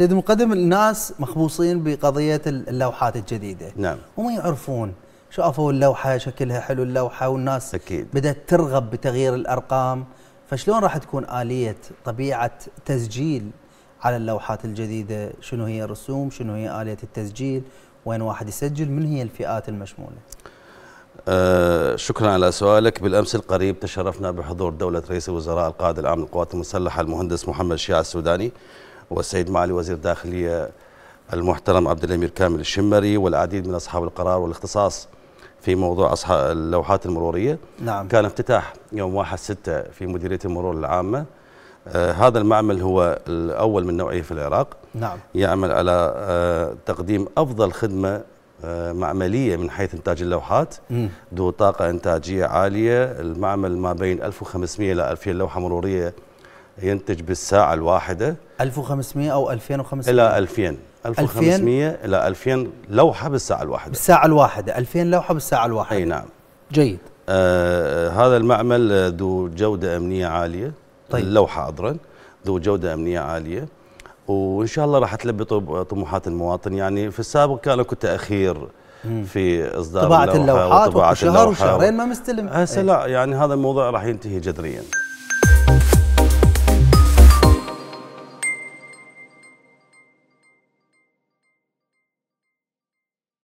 سيد المقدم الناس مخبوصين بقضيه اللوحات الجديده نعم وما يعرفون شافوا اللوحه شكلها حلو اللوحه والناس أكيد. بدات ترغب بتغيير الارقام فشلون راح تكون اليه طبيعه تسجيل على اللوحات الجديده شنو هي الرسوم شنو هي اليه التسجيل وين واحد يسجل من هي الفئات المشموله آه شكرا على سؤالك بالامس القريب تشرفنا بحضور دوله رئيس الوزراء القائد العام للقوات المسلحه المهندس محمد شيع السوداني والسيد معالي وزير الداخلية المحترم عبد الأمير كامل الشمري والعديد من أصحاب القرار والاختصاص في موضوع أصحاب اللوحات المرورية نعم. كان افتتاح يوم 1 6 في مديرية المرور العامة آه هذا المعمل هو الأول من نوعه في العراق نعم. يعمل على آه تقديم أفضل خدمة آه معملية من حيث إنتاج اللوحات ذو طاقة إنتاجية عالية المعمل ما بين 1500 إلى 2000 لوحة مرورية ينتج بالساعة الواحدة 1500 أو 2500 إلى 2000 1500 إلى 2000 لوحة بالساعة الواحدة بالساعة الواحدة 2000 لوحة بالساعة الواحدة أي نعم جيد آه هذا المعمل ذو جودة أمنية عالية طيب. اللوحة عذرا ذو جودة أمنية عالية وإن شاء الله راح تلبي طموحات المواطن يعني في السابق كان اكو تأخير في اصدار طباعه اللوحات, اللوحات وشهر شهر وشهرين ما مستلم هسه إيه. لا يعني هذا الموضوع راح ينتهي جذريا